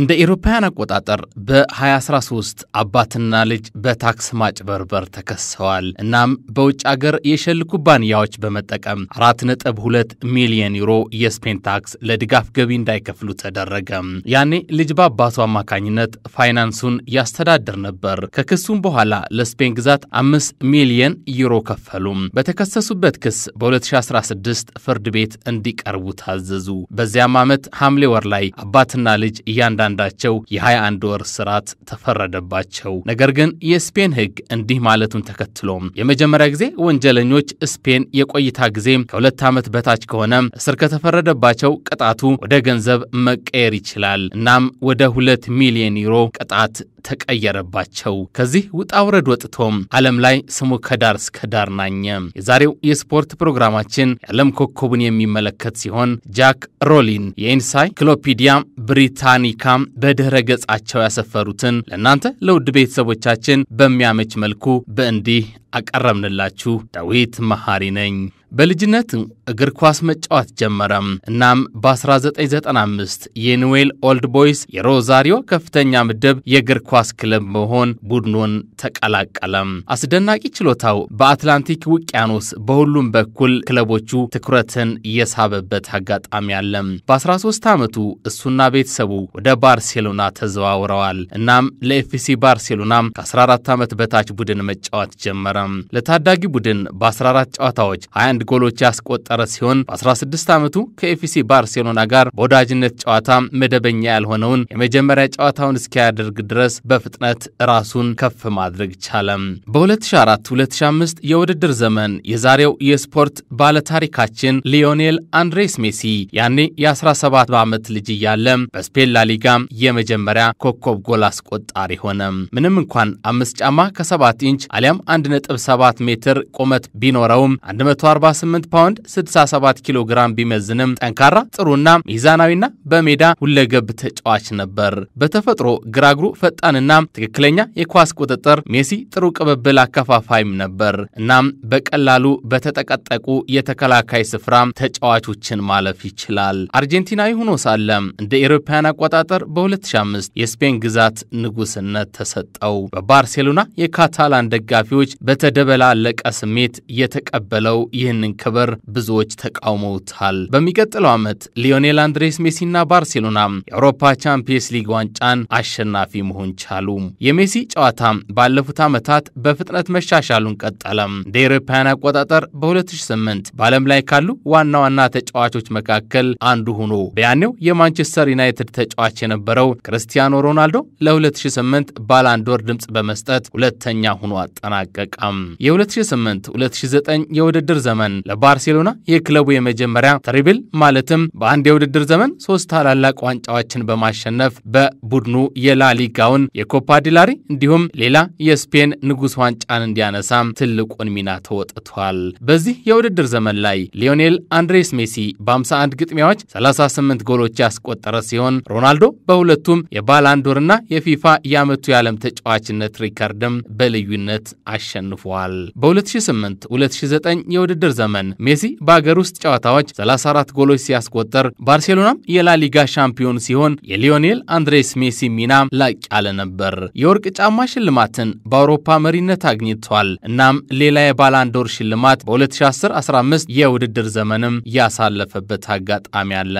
እንደ ኤሮፓውያን አቆጣጠር በ2013 አባትና ልጅ በታክስ ማጭበርበር ተከሰዋል። እናም በውጭ አገር የሸል ኩባንያዎች በመጠቀም 4.2 ሚሊዮን ዩሮ የስፔን ታክስ ለድጋፍ ገቢ እንዳይከፍሉ ተደረገ። ያኔ ልጅ በአባቱ አማካኝነት ፋይናንሱን ያስተዳድር ነበር። ከክሱም በኋላ ለስፔን ግዛት 5 ሚሊዮን ዩሮ ከፈሉ። በተከሰሱበት ክስ በ2016 ፍርድ ቤት እንዲቀርቡ ታዘዙ። በዚያም ዓመት ሐምሌ ወር ላይ አባትና ልጅ እያንዳ እያንዳንዳቸው የ21 ወር ስርዓት ተፈረደባቸው። ነገር ግን የስፔን ሕግ እንዲህ ማለቱን ተከትሎም የመጀመሪያ ጊዜ ወንጀለኞች ስፔን የቆይታ ጊዜ ከሁለት ዓመት በታች ከሆነ እስር ከተፈረደባቸው ቅጣቱ ወደ ገንዘብ መቀየር ይችላል። እናም ወደ ሁለት ሚሊዮን ዩሮ ቅጣት ተቀየረባቸው። ከዚህ ውጣ ውረድ ወጥቶም ዓለም ላይ ስሙ ከዳር እስከ ዳር ናኘ። የዛሬው የስፖርት ፕሮግራማችን የዓለም ኮከቡን የሚመለከት ሲሆን ጃክ ሮሊን የኢንሳይክሎፒዲያ ብሪታኒካ መጨረሻም በድኅረ ገጻቸው ያሰፈሩትን ለእናንተ ለውድ ቤተሰቦቻችን በሚያመች መልኩ በእንዲህ አቀረብንላችሁ። ዳዊት መሐሪ ነኝ። በልጅነት እግር ኳስ መጫወት ጀመረ። እናም በ1995 የኒዌል ኦልድ ቦይስ የሮዛሪዮ ከፍተኛ ምድብ የእግር ኳስ ክለብ መሆን ቡድኑን ተቀላቀለ። አስደናቂ ችሎታው በአትላንቲክ ውቅያኖስ በሁሉም በኩል ክለቦቹ ትኩረትን እየሳበበት አጋጣሚ አለ። በ13 ዓመቱ እሱና ቤተሰቡ ወደ ባርሴሎና ተዘዋውረዋል። እናም ለኤፍሲ ባርሴሎና ከ14 ዓመት በታች ቡድን መጫወት ጀመረ። ለታዳጊ ቡድን በ14 ጨዋታዎች 21 11 ጎሎች ያስቆጠረ ሲሆን በ16 ዓመቱ ከኤፍሲ ባርሴሎና ጋር በወዳጅነት ጨዋታ መደበኛ ያልሆነውን የመጀመሪያ ጨዋታውን እስኪያደርግ ድረስ በፍጥነት ራሱን ከፍ ማድረግ ቻለም። በ2004-2005 የውድድር ዘመን የዛሬው የስፖርት ባለታሪካችን ሊዮኔል አንድሬስ ሜሲ ያኔ የ17 ዓመት ልጅ እያለ በስፔን ላሊጋ የመጀመሪያ ኮከብ ጎል አስቆጣሪ ሆነ። ምንም እንኳን አምስት ጫማ ከ7 ኢንች አሊያም 1.7 ሜትር ቁመት ቢኖረውም 140 78 ፓውንድ 67 ኪሎ ግራም ቢመዝንም ጠንካራ ጥሩና ሚዛናዊና በሜዳ ሁለገብ ተጫዋች ነበር። በተፈጥሮ ግራግሩ ፈጣንና ትክክለኛ የኳስ ቁጥጥር፣ ሜሲ ጥሩ ቅብብል አከፋፋይም ነበር። እናም በቀላሉ በተጠቀጠቁ የተከላካይ ስፍራ ተጫዋቾችን ማለፍ ይችላል። አርጀንቲናዊ ሆኖ ሳለ እንደ ኤሮፓያን አቆጣጠር በ2005 የስፔን ግዛት ንጉስነት ተሰጠው። በባርሴሎና የካታላን ደጋፊዎች በተደበላለቀ ስሜት የተቀበለው ይህን ይህንን ክብር ብዙዎች ተቃውመውታል። በሚቀጥለው ዓመት ሊዮኔል አንድሬስ ሜሲና ባርሴሎና የአውሮፓ ቻምፒየንስ ሊግ ዋንጫን አሸናፊ መሆን ቻሉ። የሜሲ ጨዋታ ባለፉት ዓመታት በፍጥነት መሻሻሉን ቀጠለ። እንደ አውሮፓውያን አቆጣጠር በ2008 በዓለም ላይ ካሉ ዋና ዋና ተጫዋቾች መካከል አንዱ ሆኖ በያኔው የማንቸስተር ዩናይትድ ተጫዋች የነበረው ክርስቲያኖ ሮናልዶ ለ2008 ባላንዶር ድምፅ በመስጠት ሁለተኛ ሆኖ አጠናቀቀም። የ2008 2009 የውድድር ዘመን ለባርሴሎና የክለቡ የመጀመሪያ ትሪብል ማለትም በአንድ የውድድር ዘመን ሶስት ታላላቅ ዋንጫዎችን በማሸነፍ በቡድኑ የላሊጋውን የኮፓ ዲላሪ እንዲሁም ሌላ የስፔን ንጉሥ ዋንጫን እንዲያነሳም ትልቁን ሚና ተወጥቷል። በዚህ የውድድር ዘመን ላይ ሊዮኔል አንድሬስ ሜሲ በ51 ግጥሚያዎች 38 ጎሎች ያስቆጠረ ሲሆን ሮናልዶ በሁለቱም የባላንዶርና የፊፋ የዓመቱ የዓለም ተጫዋችነት ሪከርድም በልዩነት አሸንፏል። በ2008 2009 የውድድር የውድድር ዘመን ሜሲ በአገር ውስጥ ጨዋታዎች 34 ጎሎች ሲያስቆጠር ባርሴሎናም የላሊጋ ሻምፒዮን ሲሆን የሊዮኔል አንድሬስ ሜሲ ሚና ላቅ ያለ ነበር። የወርቅ ጫማ ሽልማትን በአውሮፓ መሪነት አግኝቷል። እናም ሌላ የባላንዶር ሽልማት በ2010-15 የውድድር ዘመንም ያሳለፈበት አጋጣሚ አለ።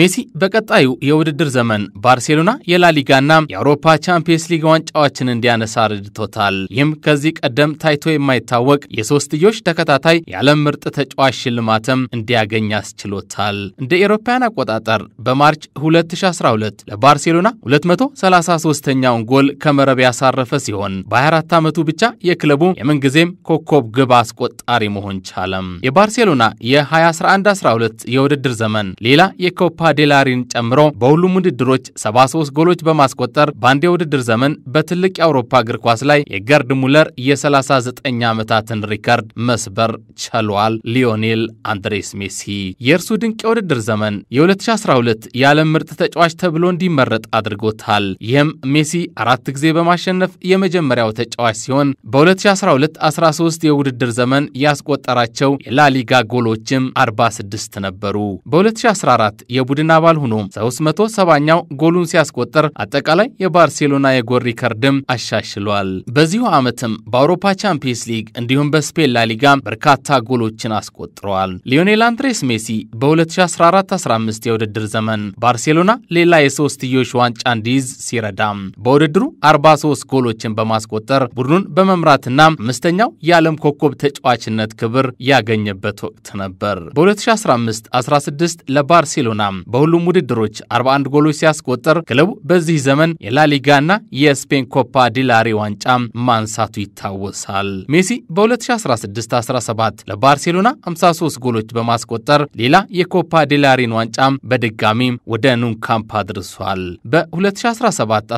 ሜሲ በቀጣዩ የውድድር ዘመን ባርሴሎና የላሊጋና የአውሮፓ ቻምፒየንስ ሊግ ዋንጫዎችን እንዲያነሳ ረድቶታል። ይህም ከዚህ ቀደም ታይቶ የማይታወቅ የሶስትዮሽ ተከታታይ የዓለም ምርጥ ተጫዋች ሽልማትም እንዲያገኝ አስችሎታል። እንደ ኤሮፓያን አቆጣጠር በማርች 2012 ለባርሴሎና 233ኛውን ጎል ከመረብ ያሳረፈ ሲሆን በ24 ዓመቱ ብቻ የክለቡ የምንጊዜም ኮከብ ግብ አስቆጣሪ መሆን ቻለም። የባርሴሎና የ2011-12 የውድድር ዘመን ሌላ የኮፓ ዴላሪን ጨምሮ በሁሉም ውድድሮች 73 ጎሎች በማስቆጠር በአንድ የውድድር ዘመን በትልቅ የአውሮፓ እግር ኳስ ላይ የገርድ ሙለር የ39 ዓመታትን ሪከርድ መስበር ችሏል። ተጠቅሷል። ሊዮኔል አንድሬስ ሜሲ የእርሱ ድንቅ የውድድር ዘመን የ2012 የዓለም ምርጥ ተጫዋች ተብሎ እንዲመረጥ አድርጎታል። ይህም ሜሲ አራት ጊዜ በማሸነፍ የመጀመሪያው ተጫዋች ሲሆን በ2012-13 የውድድር ዘመን ያስቆጠራቸው የላሊጋ ጎሎችም 46 ነበሩ። በ2014 የቡድን አባል ሆኖ 370ኛው ጎሉን ሲያስቆጥር አጠቃላይ የባርሴሎና የጎል ሪከርድም አሻሽሏል። በዚሁ ዓመትም በአውሮፓ ቻምፒየንስ ሊግ እንዲሁም በስፔን ላሊጋ በርካታ ጎሎች ግቦችን አስቆጥረዋል። ሊዮኔል አንድሬስ ሜሲ በ2014-15 የውድድር ዘመን ባርሴሎና ሌላ የሶስትዮሽ ዋንጫ እንዲይዝ ሲረዳም በውድድሩ 43 ጎሎችን በማስቆጠር ቡድኑን በመምራትና አምስተኛው የዓለም ኮከብ ተጫዋችነት ክብር ያገኘበት ወቅት ነበር። በ2015-16 ለባርሴሎና በሁሉም ውድድሮች 41 ጎሎች ሲያስቆጠር ክለቡ በዚህ ዘመን የላሊጋና የስፔን ኮፓ ዲላሪ ዋንጫ ማንሳቱ ይታወሳል። ሜሲ በ2016-17 ለባርሴ ባርሴሎና 53 ጎሎች በማስቆጠር ሌላ የኮፓ ዴላሪን ዋንጫም በድጋሚ ወደ ካምፕ አድርሷል። በ2017-18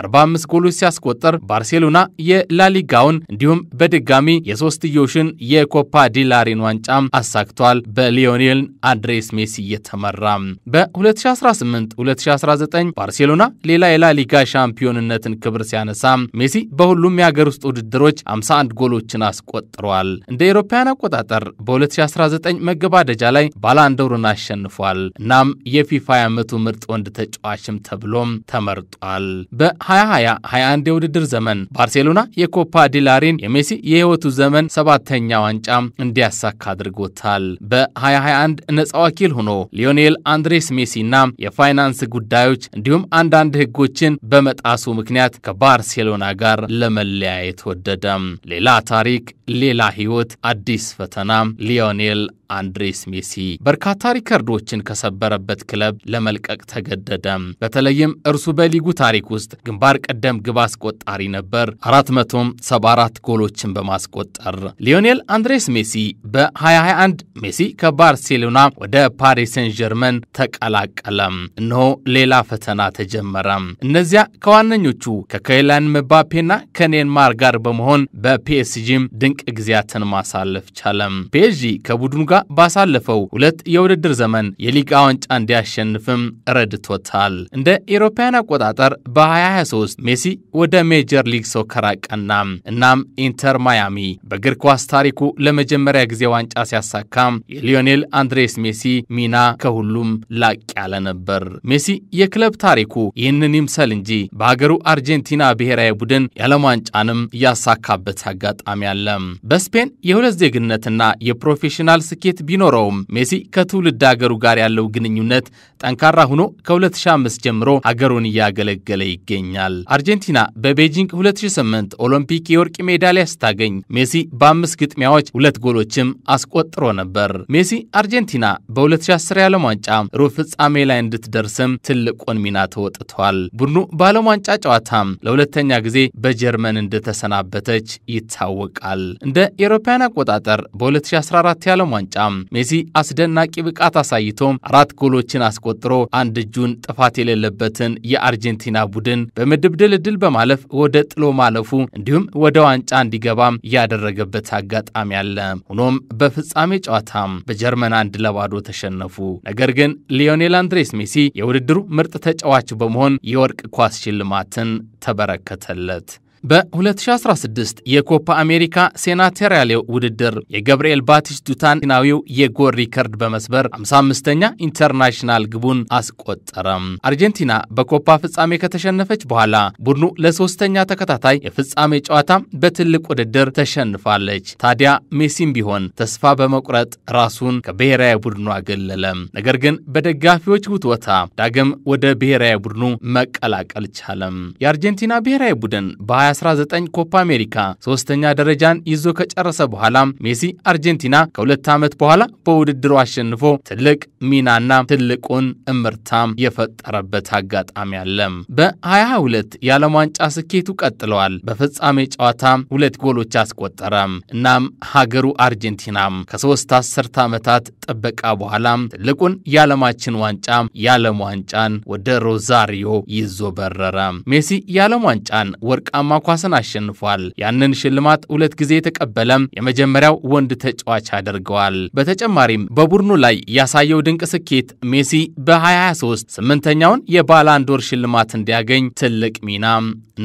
45 ጎሎች ሲያስቆጠር ባርሴሎና የላሊጋውን እንዲሁም በድጋሚ የሶስትዮሽን የኮፓ ዴላሪን ዋንጫም አሳክቷል። በሊዮኔል አንድሬስ ሜሲ እየተመራ በ2018-2019 ባርሴሎና ሌላ የላሊጋ ሻምፒዮንነትን ክብር ሲያነሳ ሜሲ በሁሉም የአገር ውስጥ ውድድሮች 51 ጎሎችን አስቆጥሯል። እንደ አውሮፓውያን አቆጣጠር አቆጣጠር በ2019 መገባደጃ ላይ ባላንደሩን አሸንፏል። እናም የፊፋ የዓመቱ ምርጥ ወንድ ተጫዋችም ተብሎም ተመርጧል። በ2020 21 የውድድር ዘመን ባርሴሎና የኮፓ ዲላሪን የሜሲ የህይወቱ ዘመን ሰባተኛ ዋንጫ እንዲያሳካ አድርጎታል። በ2021 ነፃ ወኪል ሆኖ ሊዮኔል አንድሬስ ሜሲና የፋይናንስ ጉዳዮች እንዲሁም አንዳንድ ህጎችን በመጣሱ ምክንያት ከባርሴሎና ጋር ለመለያየት ወደደም። ሌላ ታሪክ ሌላ ህይወት፣ አዲስ ፈተና። ሊዮኔል አንድሬስ ሜሲ በርካታ ሪከርዶችን ከሰበረበት ክለብ ለመልቀቅ ተገደደ። በተለይም እርሱ በሊጉ ታሪክ ውስጥ ግንባር ቀደም ግብ አስቆጣሪ ነበር፣ 474 ጎሎችን በማስቆጠር። ሊዮኔል አንድሬስ ሜሲ በ2021 ሜሲ ከባርሴሎና ወደ ፓሪስ ሴን ጀርመን ተቀላቀለ። እነሆ ሌላ ፈተና ተጀመረ። እነዚያ ከዋነኞቹ ከካይላን ምባፔና ከኔንማር ጋር በመሆን በፒኤስጂም ድንቅ ድንቅ ጊዜያትን ማሳለፍ ቻለም። ፔዥ ከቡድኑ ጋር ባሳለፈው ሁለት የውድድር ዘመን የሊጋ ዋንጫ እንዲያሸንፍም ረድቶታል። እንደ ኤሮፓያን አቆጣጠር በ2023 ሜሲ ወደ ሜጀር ሊግ ሶከር አቀና። እናም ኢንተር ማያሚ በእግር ኳስ ታሪኩ ለመጀመሪያ ጊዜ ዋንጫ ሲያሳካም የሊዮኔል አንድሬስ ሜሲ ሚና ከሁሉም ላቅ ያለ ነበር። ሜሲ የክለብ ታሪኩ ይህንን ይምሰል እንጂ በሀገሩ አርጀንቲና ብሔራዊ ቡድን የዓለም ዋንጫንም ያሳካበት አጋጣሚ አለ። በስፔን የሁለት ዜግነትና የፕሮፌሽናል ስኬት ቢኖረውም ሜሲ ከትውልድ አገሩ ጋር ያለው ግንኙነት ጠንካራ ሆኖ ከ2005 ጀምሮ አገሩን እያገለገለ ይገኛል። አርጀንቲና በቤጂንግ 2008 ኦሎምፒክ የወርቅ ሜዳሊያ ስታገኝ ሜሲ በአምስት ግጥሚያዎች ሁለት ጎሎችም አስቆጥሮ ነበር። ሜሲ አርጀንቲና በ2010 የዓለም ዋንጫ ሩብ ፍጻሜ ላይ እንድትደርስም ትልቁን ሚና ተወጥቷል። ቡድኑ በዓለም ዋንጫ ጨዋታም ለሁለተኛ ጊዜ በጀርመን እንደተሰናበተች ይታወቃል። እንደ ኤሮፓያን አቆጣጠር በ2014 የዓለም ዋንጫ ሜሲ አስደናቂ ብቃት አሳይቶ አራት ጎሎችን አስቆጥሮ አንድ እጁን ጥፋት የሌለበትን የአርጀንቲና ቡድን በምድብ ድልድል በማለፍ ወደ ጥሎ ማለፉ እንዲሁም ወደ ዋንጫ እንዲገባም ያደረገበት አጋጣሚ አለ። ሆኖም በፍጻሜ ጨዋታም በጀርመን አንድ ለባዶ ተሸነፉ። ነገር ግን ሊዮኔል አንድሬስ ሜሲ የውድድሩ ምርጥ ተጫዋች በመሆን የወርቅ ኳስ ሽልማትን ተበረከተለት። በ2016 የኮፓ አሜሪካ ሴናቴሪያሌው ውድድር የገብርኤል ባቲሽ ዱታን ናዊው የጎል ሪከርድ በመስበር 55ኛ ኢንተርናሽናል ግቡን አስቆጠረም። አርጀንቲና በኮፓ ፍጻሜ ከተሸነፈች በኋላ ቡድኑ ለሶስተኛ ተከታታይ የፍጻሜ ጨዋታ በትልቅ ውድድር ተሸንፋለች። ታዲያ ሜሲም ቢሆን ተስፋ በመቁረጥ ራሱን ከብሔራዊ ቡድኑ አገለለም። ነገር ግን በደጋፊዎች ውትወታ ዳግም ወደ ብሔራዊ ቡድኑ መቀላቀል ቻለም። የአርጀንቲና ብሔራዊ ቡድን በ 2019 ኮፓ አሜሪካ ሶስተኛ ደረጃን ይዞ ከጨረሰ በኋላ ሜሲ አርጀንቲና ከሁለት ዓመት በኋላ በውድድሩ አሸንፎ ትልቅ ሚናና ትልቁን እምርታም የፈጠረበት አጋጣሚ አለም። በ2022 የዓለም ዋንጫ ስኬቱ ቀጥለዋል። በፍጻሜ ጨዋታ ሁለት ጎሎች አስቆጠረም። እናም ሀገሩ አርጀንቲናም ከሶስት አስርተ ዓመታት ጥበቃ በኋላ ትልቁን የዓለማችን ዋንጫ የዓለም ዋንጫን ወደ ሮዛሪዮ ይዞ በረረ። ሜሲ የዓለም ዋንጫን ወርቃማ ኳስን አሸንፏል። ያንን ሽልማት ሁለት ጊዜ የተቀበለም የመጀመሪያው ወንድ ተጫዋች አድርገዋል። በተጨማሪም በቡድኑ ላይ ያሳየው ድንቅ ስኬት ሜሲ በ2023 ስምንተኛውን የባላንዶር ሽልማት እንዲያገኝ ትልቅ ሚና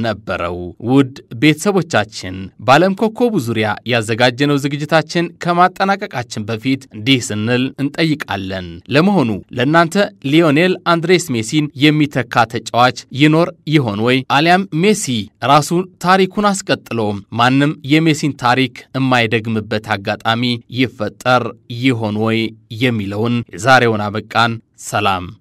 ነበረው። ውድ ቤተሰቦቻችን በዓለም ኮከቡ ዙሪያ ያዘጋጀነው ዝግጅታችን ከማጠናቀቃችን በፊት እንዲህ ስንል እንጠይቃለን። ለመሆኑ ለእናንተ ሊዮኔል አንድሬስ ሜሲን የሚተካ ተጫዋች ይኖር ይሆን ወይ? አሊያም ሜሲ ራሱን ታሪኩን አስቀጥሎ ማንም የሜሲን ታሪክ የማይደግምበት አጋጣሚ ይፈጠር ይሆን ወይ የሚለውን የዛሬውን አበቃን። ሰላም።